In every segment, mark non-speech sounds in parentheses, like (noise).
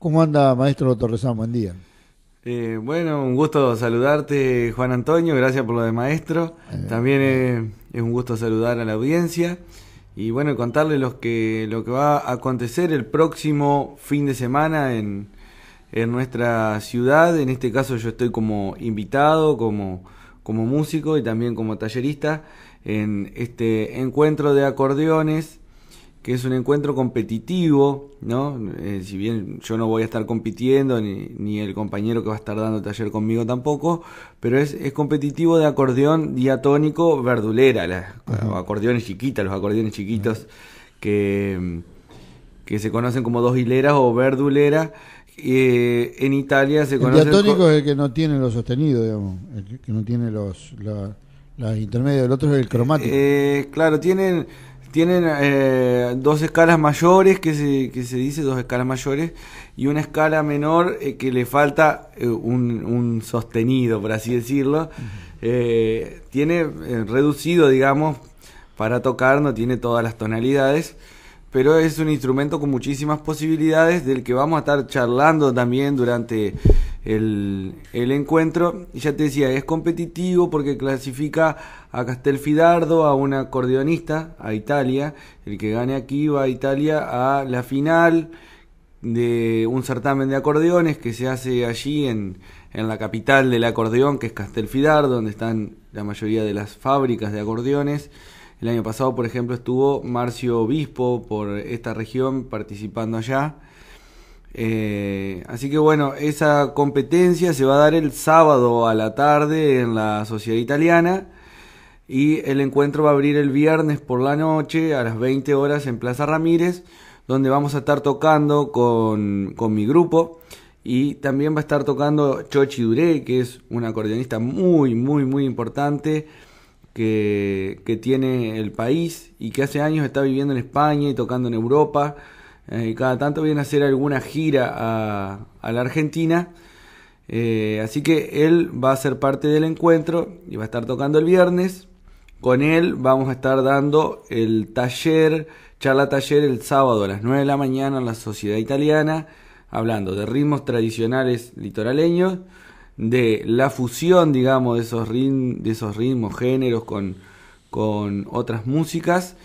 ¿Cómo anda, maestro Torresán? Buen día. Eh, bueno, un gusto saludarte, Juan Antonio. Gracias por lo de maestro. Eh, también eh. es un gusto saludar a la audiencia. Y bueno, contarles que, lo que va a acontecer el próximo fin de semana en, nuestra ciudad. En este caso yo estoy como invitado, como, como músico y también como tallerista en este encuentro de acordeones que es un encuentro competitivo, ¿no? Eh, si bien yo no voy a estar compitiendo, ni, el compañero que va a estar dando taller conmigo tampoco, pero es, es competitivo de acordeón diatónico verdulera, acordeones chiquitas, los acordeones chiquitos que, que se conocen como dos hileras o verdulera. Eh, en Italia se el Diatónico es el que no tiene los sostenidos, digamos, el que no tiene los, la, las intermedias, el otro es el cromático. Eh, claro, tienen tienen eh, dos escalas mayores, que se, que se dice, dos escalas mayores, y una escala menor eh, que le falta eh, un, sostenido, por así decirlo. tiene reducido, digamos, para tocar, no tiene todas las tonalidades pero es un instrumento con muchísimas posibilidades del que vamos a estar charlando también durante el, encuentro. Y ya te decía, es competitivo porque clasifica a Castelfidardo, a un acordeonista, a Italia. El que gane aquí va a Italia a la final de un certamen de acordeones que se hace allí en, en la capital del acordeón, que es Castelfidardo, donde están la mayoría de las fábricas de acordeones. El año pasado, por ejemplo, estuvo Marcio Obispo por esta región participando allá. Eh, así que bueno, esa competencia se va a dar el sábado a la tarde en la Sociedad Italiana y el encuentro va a abrir el viernes por la noche a las 20 horas en Plaza Ramírez, donde vamos a estar tocando con, con mi grupo y también va a estar tocando Chochi Duré, que es un acordeonista muy, muy, muy importante que, tiene el país y que hace años está viviendo en España y tocando en Europa. Eh, y cada tanto viene a hacer alguna gira a, la Argentina. Eh, así que él va a ser parte del encuentro y va a estar tocando el viernes. Con él vamos a estar dando el taller, charla taller el sábado a las 9 de la mañana en la Sociedad Italiana, hablando de ritmos tradicionales litoraleños de la fusión, digamos, de esos, ritmos, de esos ritmos, géneros con, con otras músicas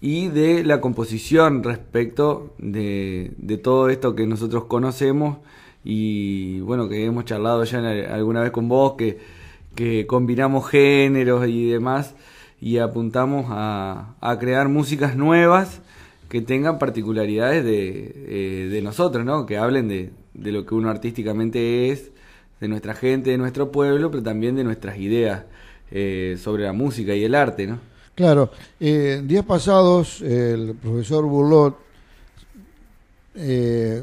y de la composición respecto de, de, todo esto que nosotros conocemos y bueno, que hemos charlado ya alguna vez con vos, que, que, combinamos géneros y demás y apuntamos a, a crear músicas nuevas que tengan particularidades de, eh, de nosotros, ¿no? que hablen de lo que uno artísticamente es de nuestra gente, de nuestro pueblo, pero también de nuestras ideas eh, sobre la música y el arte, ¿no? Claro, eh, días pasados el profesor Burlot, eh,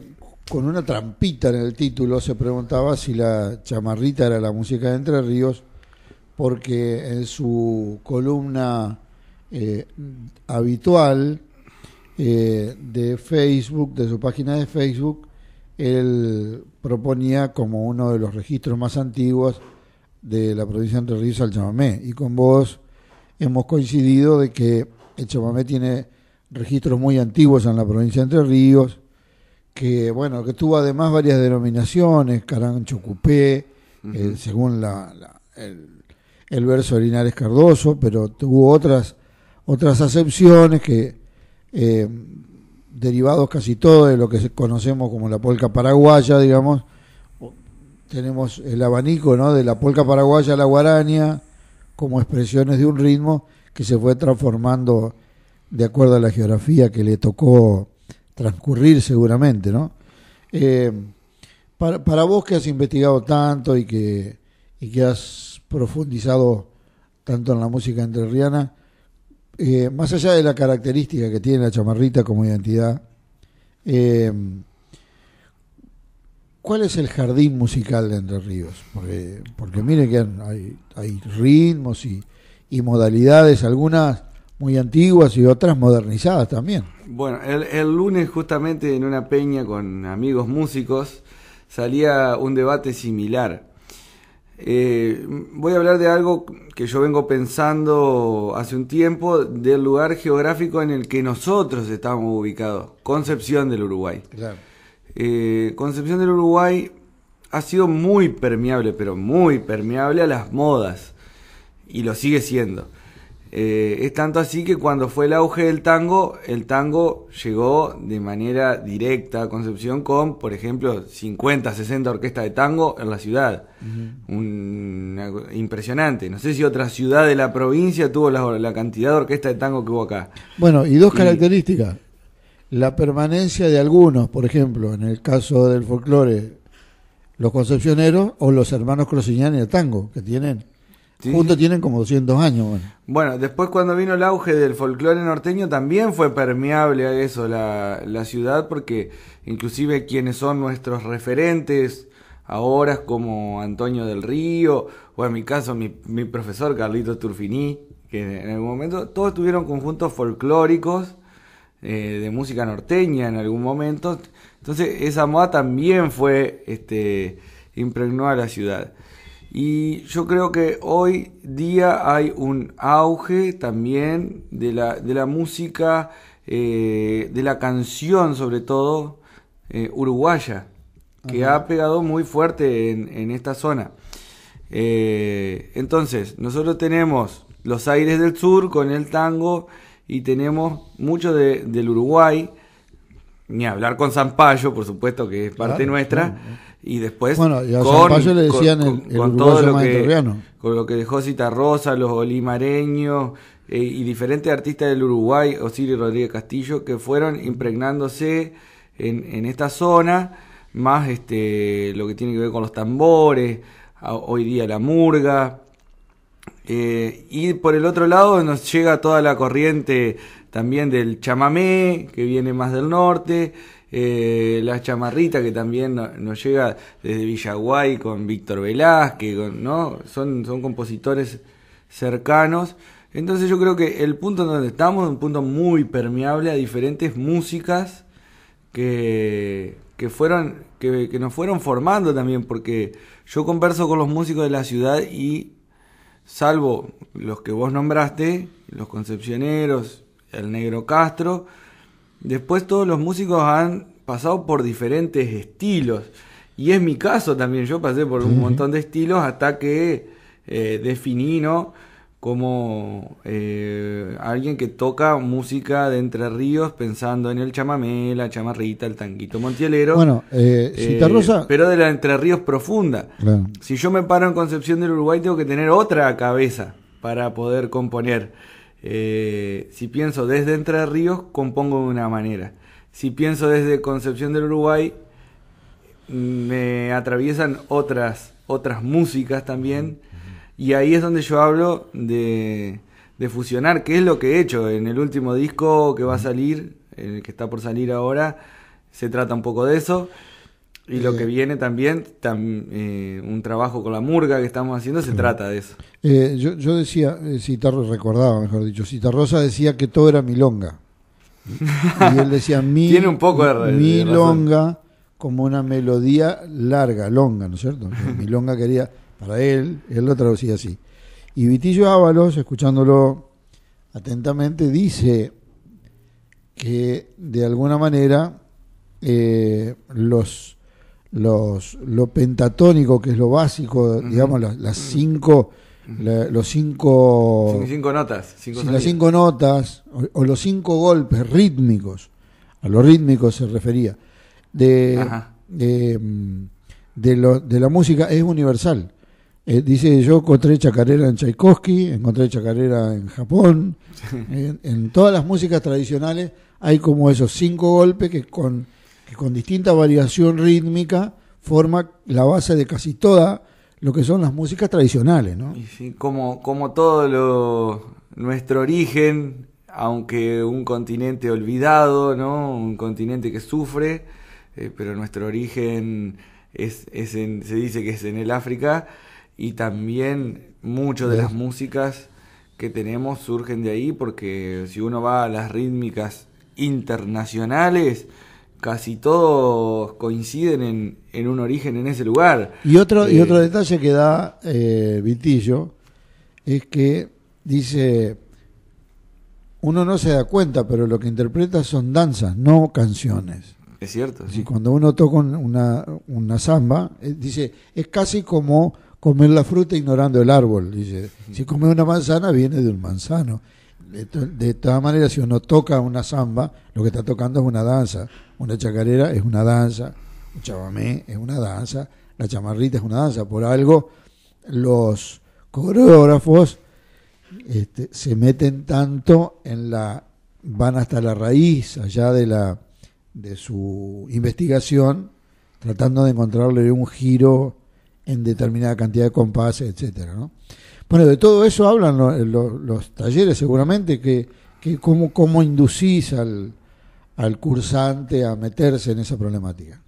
con una trampita en el título, se preguntaba si la chamarrita era la música de Entre Ríos, porque en su columna habitual de Facebook, de su página de Facebook, él proponía como uno de los registros más antiguos de la provincia de Entre Ríos al chamamé. Y con vos hemos coincidido de que el chamamé tiene registros muy antiguos en la provincia de Entre Ríos, que bueno, que tuvo además varias denominaciones, Carancho Cupé, eh, según la, el, verso de Linares Cardoso, pero tuvo otras, otras acepciones que eh, derivados casi todo de lo que conocemos como la polca paraguaya, digamos. Tenemos el abanico ¿no? de la polca paraguaya a la guaraña como expresiones de un ritmo que se fue transformando de acuerdo a la geografía que le tocó transcurrir seguramente, eh, para, vos que has investigado tanto y que, y que has profundizado tanto en la música entrerriana, eh, más allá de la característica que tiene la chamarrita como identidad, eh, ¿cuál es el jardín musical de Entre Ríos? Porque, porque miren que hay, ritmos y, modalidades, algunas muy antiguas y otras modernizadas también. Bueno, el lunes justamente en una peña con amigos músicos salía un debate similar eh, voy a hablar de algo que yo vengo pensando hace un tiempo, del lugar geográfico en el que nosotros estamos ubicados, Concepción del Uruguay. Eh, Concepción del Uruguay ha sido muy permeable, pero muy permeable a las modas, y lo sigue siendo. Eh, es tanto así que cuando fue el auge del tango, el tango llegó de manera directa a Concepción con, por ejemplo, 50, 60 orquestas de tango en la ciudad. impresionante. No sé si otra ciudad de la provincia tuvo la, cantidad de orquestas de tango que hubo acá. Bueno, y dos características. La permanencia de algunos, por ejemplo, en el caso del folclore, los concepcioneros o los hermanos y de tango, que tienen Junto Juntos tienen como 200 años. Bueno. después cuando vino el auge del folclore norteño también fue permeable a eso la, ciudad porque inclusive quienes son nuestros referentes ahora como Antonio del Río o en mi caso mi, profesor Carlito Turfini que en algún momento todos tuvieron conjuntos folclóricos eh, de música norteña en algún momento entonces esa moda también fue este impregnó a la ciudad. Y yo creo que hoy día hay un auge también de la, música, eh, de la canción sobre todo, eh, uruguaya, que ha pegado muy fuerte en, esta zona. Eh, entonces, nosotros tenemos los aires del sur con el tango y tenemos mucho de, del Uruguay, ni hablar con Zampayo, por supuesto, que es parte nuestra y después con, lo que, con lo que dejó Cita Rosa, los olimareños eh, y diferentes artistas del Uruguay, Osiris Rodríguez Castillo, que fueron impregnándose en, esta zona, más este lo que tiene que ver con los tambores, hoy día la murga. Eh, y por el otro lado nos llega toda la corriente también del chamamé, que viene más del norte, eh, la chamarrita que también nos llega desde Villaguay con Víctor Velázquez, ¿no? Son, son compositores cercanos. Entonces yo creo que el punto donde estamos es un punto muy permeable a diferentes músicas que, que fueron, que, que nos fueron formando también, porque yo converso con los músicos de la ciudad y salvo los que vos nombraste, los concepcioneros, el negro Castro, Después todos los músicos han pasado por diferentes estilos. Y es mi caso también, yo pasé por un montón de estilos hasta que eh, definí, Como eh, alguien que toca música de Entre Ríos pensando en el chamamé, la chamarrita, el tanguito montielero. Bueno, eh, eh, Rosa... Pero de la Entre Ríos profunda. Si yo me paro en Concepción del Uruguay, tengo que tener otra cabeza para poder componer. Eh, si pienso desde Entre Ríos, compongo de una manera. Si pienso desde Concepción del Uruguay, me atraviesan otras, otras músicas también. Y ahí es donde yo hablo de, de, fusionar, que es lo que he hecho en el último disco que va a salir, en el que está por salir ahora, se trata un poco de eso. Y lo que eh, viene también, eh, un trabajo con la murga que estamos haciendo, se trata de eso. Eh, yo, yo, decía, Citarro recordaba mejor dicho, Citarrosa decía que todo era milonga. Y él decía, (laughs) mi, milonga como una melodía larga, longa, ¿no es cierto? (laughs) milonga quería, para él, él lo traducía así. Y Vitillo Ábalos, escuchándolo atentamente, dice que de alguna manera los los, lo pentatónico, que es lo básico, digamos, las, cinco, los cinco... cinco notas. las cinco notas, o, los cinco golpes rítmicos, a lo rítmico se refería, de, de, de, la música es universal. Eh, dice, yo encontré chacarera en Tchaikovsky, encontré chacarera en Japón, en todas las músicas tradicionales hay como esos cinco golpes que con que con distinta variación rítmica forma la base de casi toda lo que son las músicas tradicionales, ¿no? Y sí, como, como todo nuestro origen, aunque un continente olvidado, ¿no? Un continente que sufre, eh, pero nuestro origen es, se dice que es en el África y también mucho de las músicas que tenemos surgen de ahí porque si uno va a las rítmicas internacionales, casi todos coinciden en, un origen en ese lugar. Y otro, y eh, otro detalle que da eh, Vitillo es que dice, uno no se da cuenta, pero lo que interpreta son danzas, no canciones. Es cierto. cuando uno toca una, una samba, eh, dice, es casi como comer la fruta ignorando el árbol. Dice, si come una manzana, viene de un manzano de todas maneras, si uno toca una samba, lo que está tocando es una danza. Una chacarera es una danza, un chamamé es una danza, la chamarrita es una danza. Por algo, los coreógrafos este, se meten tanto en la. van hasta la raíz allá de, la, de su investigación, tratando de encontrarle un giro en determinada cantidad de compases, etcétera, bueno, de todo eso hablan eh, los, talleres seguramente, que, que cómo, cómo inducís al, cursante a meterse en esa problemática.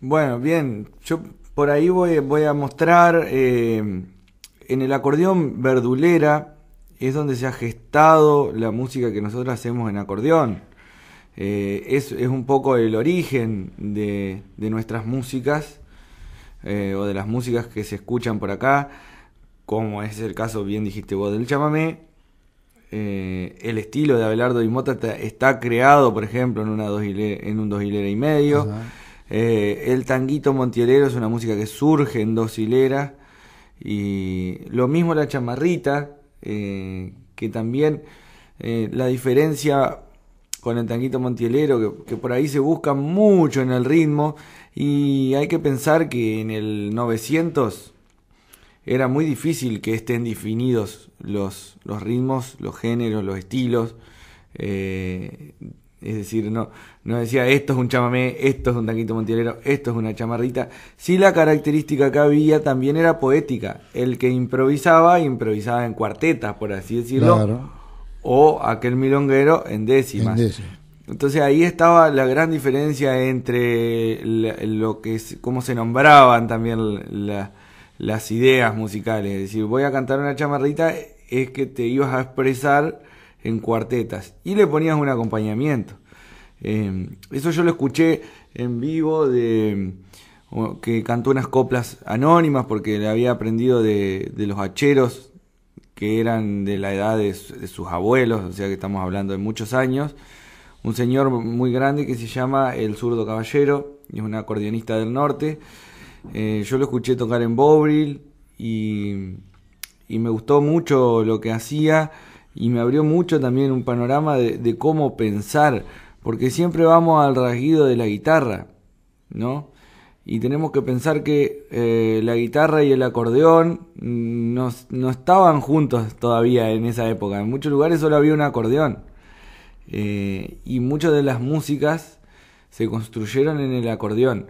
Bueno, bien, yo por ahí voy, a mostrar, eh, en el acordeón verdulera es donde se ha gestado la música que nosotros hacemos en acordeón. Eh, es, un poco el origen de, nuestras músicas o de las músicas que se escuchan por acá como es el caso, bien dijiste vos, del chamamé, eh, el estilo de Abelardo y Mota está, creado, por ejemplo, en, una dos en un dos hilera y medio. Eh, el tanguito montielero es una música que surge en dos hileras. Y lo mismo la chamarrita, eh, que también la diferencia con el tanguito montielero, que, por ahí se busca mucho en el ritmo. Y hay que pensar que en el 900 era muy difícil que estén definidos los, los ritmos, los géneros, los estilos. Eh, es decir, no, no decía esto es un chamamé, esto es un taquito montielero, esto es una chamarrita. Sí, la característica que había también era poética. El que improvisaba, improvisaba en cuartetas, por así decirlo. O aquel milonguero en décimas. Entonces ahí estaba la gran diferencia entre lo que es, cómo se nombraban también las las ideas musicales. Es decir, voy a cantar una chamarrita, es que te ibas a expresar en cuartetas y le ponías un acompañamiento. Em, eso yo lo escuché en vivo de que cantó unas coplas anónimas porque le había aprendido de, de los hacheros que eran de la edad de, sus abuelos, o sea que estamos hablando de muchos años. Un señor muy grande que se llama El Zurdo Caballero, y es un acordeonista del norte. Eh, yo lo escuché tocar en Bobril y, me gustó mucho lo que hacía y me abrió mucho también un panorama de, cómo pensar, porque siempre vamos al rasguido de la guitarra, ¿no? y tenemos que pensar que eh, la guitarra y el acordeón no, estaban juntos todavía en esa época. En muchos lugares solo había un acordeón. Eh, y muchas de las músicas se construyeron en el acordeón.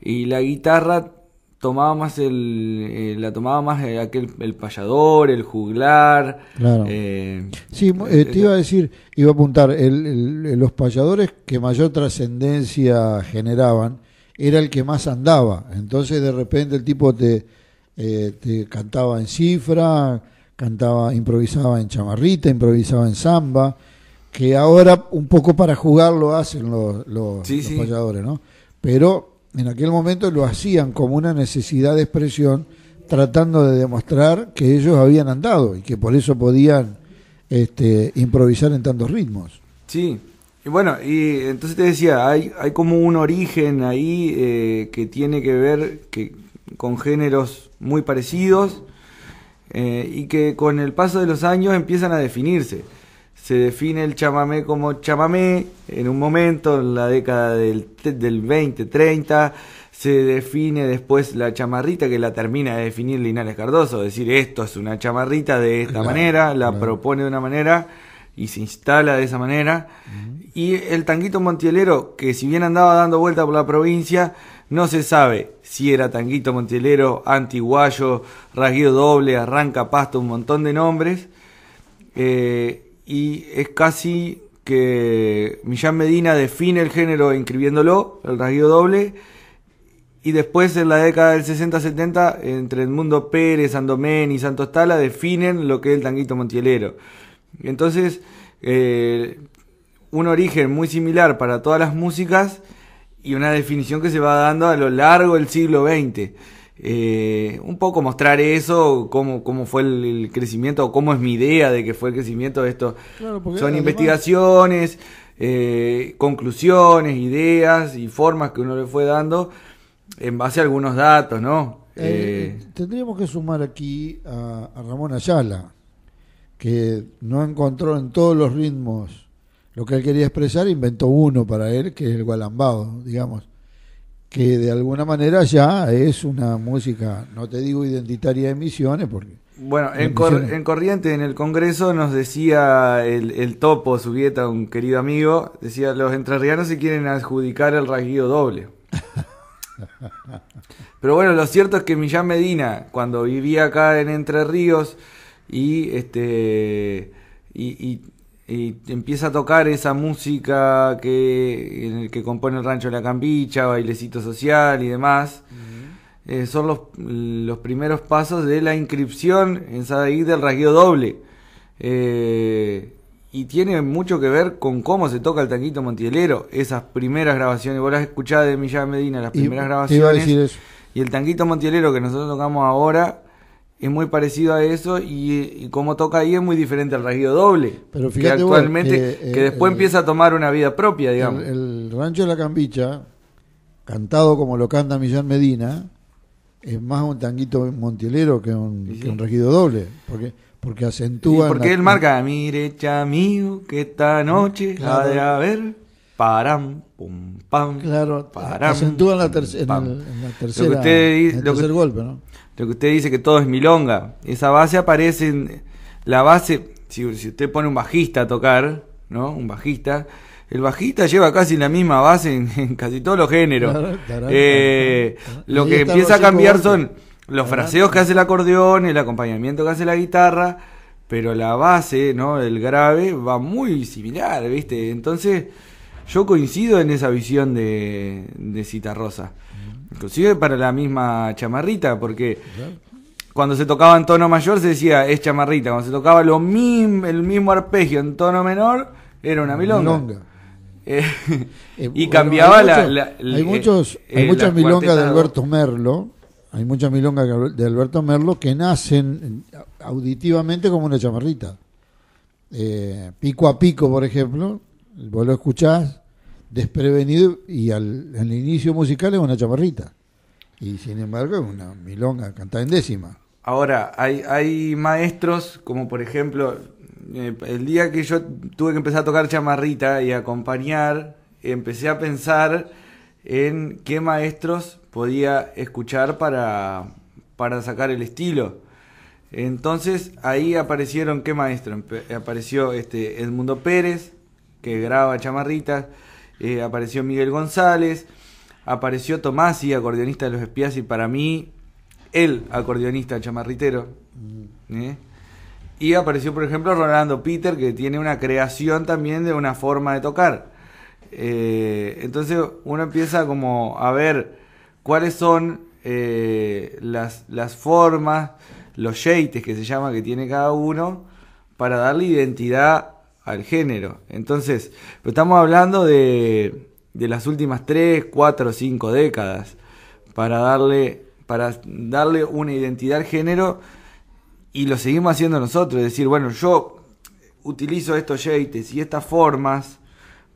Y la guitarra tomaba más el eh, la tomaba más el, eh, aquel el payador el juglar claro. Eh, sí te iba a decir iba a apuntar el, los payadores que mayor trascendencia generaban era el que más andaba entonces de repente el tipo te te cantaba en cifra cantaba improvisaba en chamarrita improvisaba en samba que ahora un poco para jugar lo hacen los, los, payadores no pero en aquel momento lo hacían como una necesidad de expresión, tratando de demostrar que ellos habían andado y que por eso podían este, improvisar en tantos ritmos. Sí, y bueno, y entonces te decía, hay, como un origen ahí eh, que tiene que ver que, con géneros muy parecidos eh, y que con el paso de los años empiezan a definirse se define el chamamé como chamamé en un momento, en la década del, 20, 30, se define después la chamarrita que la termina de definir Linares Cardoso, decir esto es una chamarrita de esta manera, la propone de una manera y se instala de esa manera. Y el tanguito montielero, que si bien andaba dando vuelta por la provincia, no se sabe si era tanguito montielero, antiguayo, rasguido doble, arranca pasto, un montón de nombres. Eh, y es casi que Millán Medina define el género inscribiéndolo, el rasguido doble, y después en la década del 60-70, entre mundo Pérez, Andomén y Santos Tala, definen lo que es el tanguito montielero. Entonces, eh, un origen muy similar para todas las músicas y una definición que se va dando a lo largo del siglo XX. Eh, un poco mostrar eso, cómo, cómo fue el, crecimiento crecimiento, cómo es mi idea de que fue el crecimiento de esto. Son investigaciones, eh, conclusiones, ideas y formas que uno le fue dando en base a algunos datos, ¿no? Eh, tendríamos que sumar aquí a, a Ramón Ayala, que no encontró en todos los ritmos lo que él quería expresar, inventó uno para él, que es el gualambado, digamos que de alguna manera ya es una música, no te digo identitaria de Misiones, porque... Bueno, en, en Corriente, en el Congreso, nos decía el, topo, su dieta, un querido amigo, decía, los entrerrianos se quieren adjudicar el rasguido doble. (laughs) Pero bueno, lo cierto es que Millán Medina, cuando vivía acá en Entre Ríos, y este y y empieza a tocar esa música que, en el que compone el Rancho de la Cambicha, Bailecito Social y demás. Eh, son los, primeros pasos de la inscripción en Sadaí del rasgueo doble. Eh, y tiene mucho que ver con cómo se toca el tanguito montielero. Esas primeras grabaciones, vos las escuchás de Millán Medina, las primeras grabaciones. Y el tanguito montielero que nosotros tocamos ahora es muy parecido a eso y, como toca ahí es muy diferente al regido doble. Pero fíjate que actualmente, que, eh, después empieza a tomar una vida propia, digamos. El, Rancho de la Cambicha, cantado como lo canta Millán Medina, es más un tanguito montielero que un, regido doble, porque porque acentúa... porque él marca, mire chamigo, que esta noche la ha de haber param, pum, pam. Claro, param, acentúa en la, tercera, en, la tercera. Lo usted, tercer golpe, ¿no? Lo que usted dice que todo es milonga. Esa base aparece en. La base, si, usted pone un bajista a tocar, ¿no? Un bajista. El bajista lleva casi la misma base en, casi todos los géneros. Eh, lo que empieza a cambiar son los fraseos que hace el acordeón, el acompañamiento que hace la guitarra, pero la base, ¿no? El grave va muy similar, ¿viste? Entonces. Yo coincido en esa visión de, Cita Rosa. Inclusive para la misma chamarrita, porque cuando se tocaba en tono mayor se decía es chamarrita. Cuando se tocaba lo mismo, el mismo arpegio en tono menor, era una milonga. (laughs) Eh, eh, y cambiaba la, Hay, eh, muchos, hay muchas milongas de Alberto Merlo. Hay muchas milongas de Alberto Merlo que nacen auditivamente como una chamarrita. pico a pico, por ejemplo, Vos lo escuchás desprevenido y al, inicio musical es una chamarrita. Y sin embargo es una milonga cantada en décima. Ahora, hay, hay maestros como por ejemplo, eh, el día que yo tuve que empezar a tocar chamarrita y acompañar, empecé a pensar en qué maestros podía escuchar para, sacar el estilo. Entonces ahí aparecieron qué maestros? apareció este Edmundo Pérez, que graba chamarritas, eh, apareció Miguel González, apareció Tomás y acordeonista de los espías, y para mí, el acordeonista chamarritero. ¿eh? Y apareció, por ejemplo, Rolando Peter, que tiene una creación también de una forma de tocar. Eh, entonces uno empieza como a ver cuáles son las, formas, los yates, que se llama que tiene cada uno, para darle identidad al género. Entonces, estamos hablando de, de las últimas 3, 4, 5 décadas para darle, para darle una identidad al género y lo seguimos haciendo nosotros. Es decir, bueno, yo utilizo estos jeites y estas formas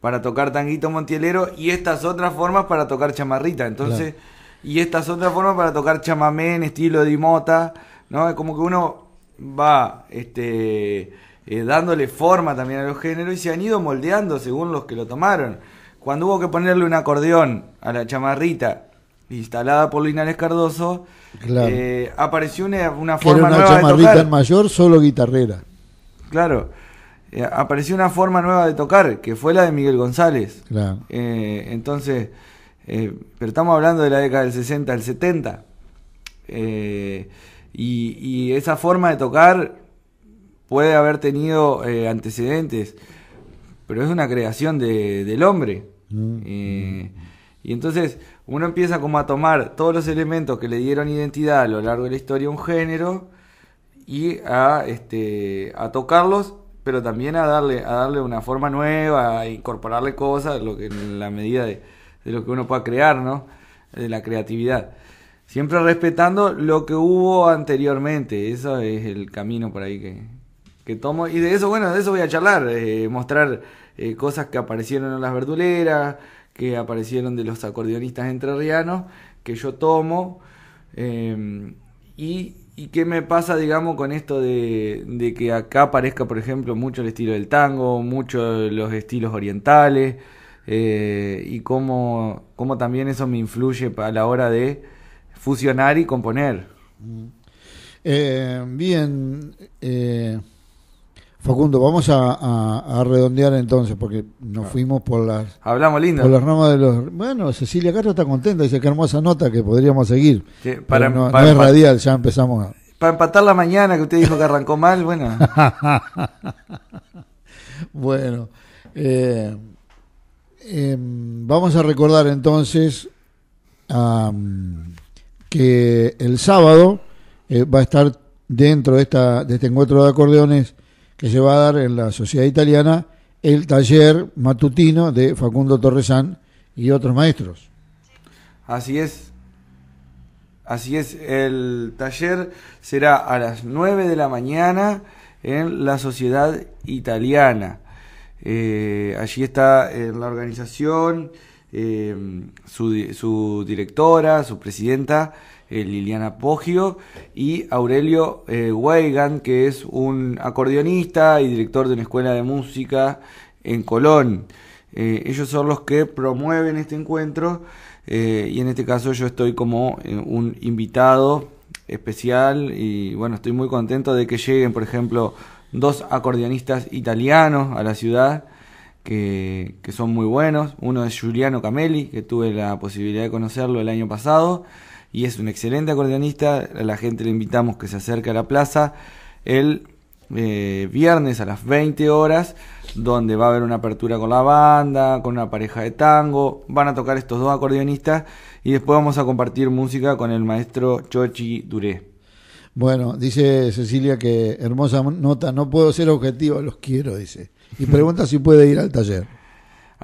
para tocar tanguito montielero y estas otras formas para tocar chamarrita. Entonces, y estas otras formas para tocar chamamé en estilo de mota, ¿no? Es como que uno va este eh, dándole forma también a los géneros y se han ido moldeando según los que lo tomaron. Cuando hubo que ponerle un acordeón a la chamarrita instalada por Linares Cardoso, eh, apareció una, forma nueva de tocar. En mayor, solo guitarrera. Claro, eh, apareció una forma nueva de tocar, que fue la de Miguel González. entonces, pero estamos hablando de la década del 60 al 70. Y, y esa forma de tocar puede haber tenido eh, antecedentes, pero es una creación de, del hombre. Mm. Eh, y entonces uno empieza como a tomar todos los elementos que le dieron identidad a lo largo de la historia un género y a, este, a tocarlos, pero también a darle, a darle una forma nueva, a incorporarle cosas, lo que, en la medida de, de lo que uno pueda crear, ¿no? De la creatividad. Siempre respetando lo que hubo anteriormente, eso es el camino por ahí que, que tomo. Y de eso, bueno, de eso voy a charlar, eh, mostrar eh, cosas que aparecieron en las verduleras, que aparecieron de los acordeonistas entrerrianos, que yo tomo. Em, y, qué me pasa, digamos, con esto de, que acá aparezca, por ejemplo, mucho el estilo del tango, mucho los estilos orientales, eh, y cómo, cómo también eso me influye a la hora de fusionar y componer. Mm. bien, Facundo, vamos a, redondear entonces, porque nos fuimos por las. Hablamos lindo. Por las ramas de los. Bueno, Cecilia Castro está contenta, dice que hermosa nota que podríamos seguir. para, no, es radial, ya empezamos. A... Para empatar la mañana que usted dijo que arrancó mal, bueno. (laughs) bueno. Eh, em, vamos a recordar entonces que el sábado eh, va a estar dentro de, esta, de este encuentro de acordeones que se va a dar en la Sociedad Italiana el taller matutino de Facundo Torresán y otros maestros. Así es. Así es, el taller será a las 9 de la mañana en la Sociedad Italiana. Eh, allí está en eh, la organización eh, su, su, directora, su presidenta, eh, Liliana Poggio, y Aurelio eh, Weigand, que es un acordeonista y director de una escuela de música en Colón. Eh, ellos son los que promueven este encuentro y en este caso yo estoy como un invitado especial y bueno, estoy muy contento de que lleguen, por ejemplo, dos acordeonistas italianos a la ciudad. Que, que, son muy buenos. Uno es Giuliano Camelli, que tuve la posibilidad de conocerlo el año pasado, y es un excelente acordeonista. A la gente le invitamos que se acerque a la plaza el eh, viernes a las 20 horas, donde va a haber una apertura con la banda, con una pareja de tango. Van a tocar estos dos acordeonistas y después vamos a compartir música con el maestro Chochi Duré. Bueno, dice Cecilia que hermosa nota, no puedo ser objetivo, los quiero, dice. Y pregunta si puede ir al taller.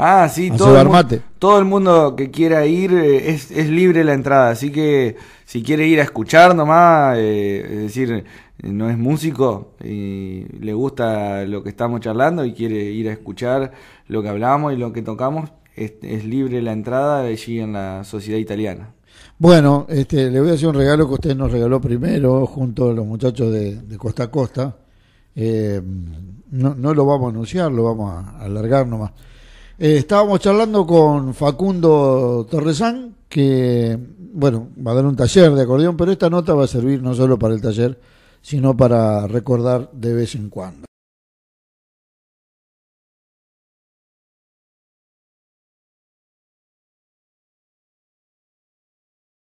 Ah, sí, todo el, todo el, mundo que quiera ir eh, es, libre la entrada, así que si quiere ir a escuchar nomás, eh, es decir, no es músico y le gusta lo que estamos charlando y quiere ir a escuchar lo que hablamos y lo que tocamos, es, libre la entrada allí en la sociedad italiana. Bueno, este, le voy a hacer un regalo que usted nos regaló primero junto a los muchachos de, Costa a Costa. Eh, no, no, lo vamos a anunciar, lo vamos a alargar nomás. Eh, estábamos charlando con Facundo Torresán, que, bueno, va a dar un taller de acordeón, pero esta nota va a servir no solo para el taller, sino para recordar de vez en cuando.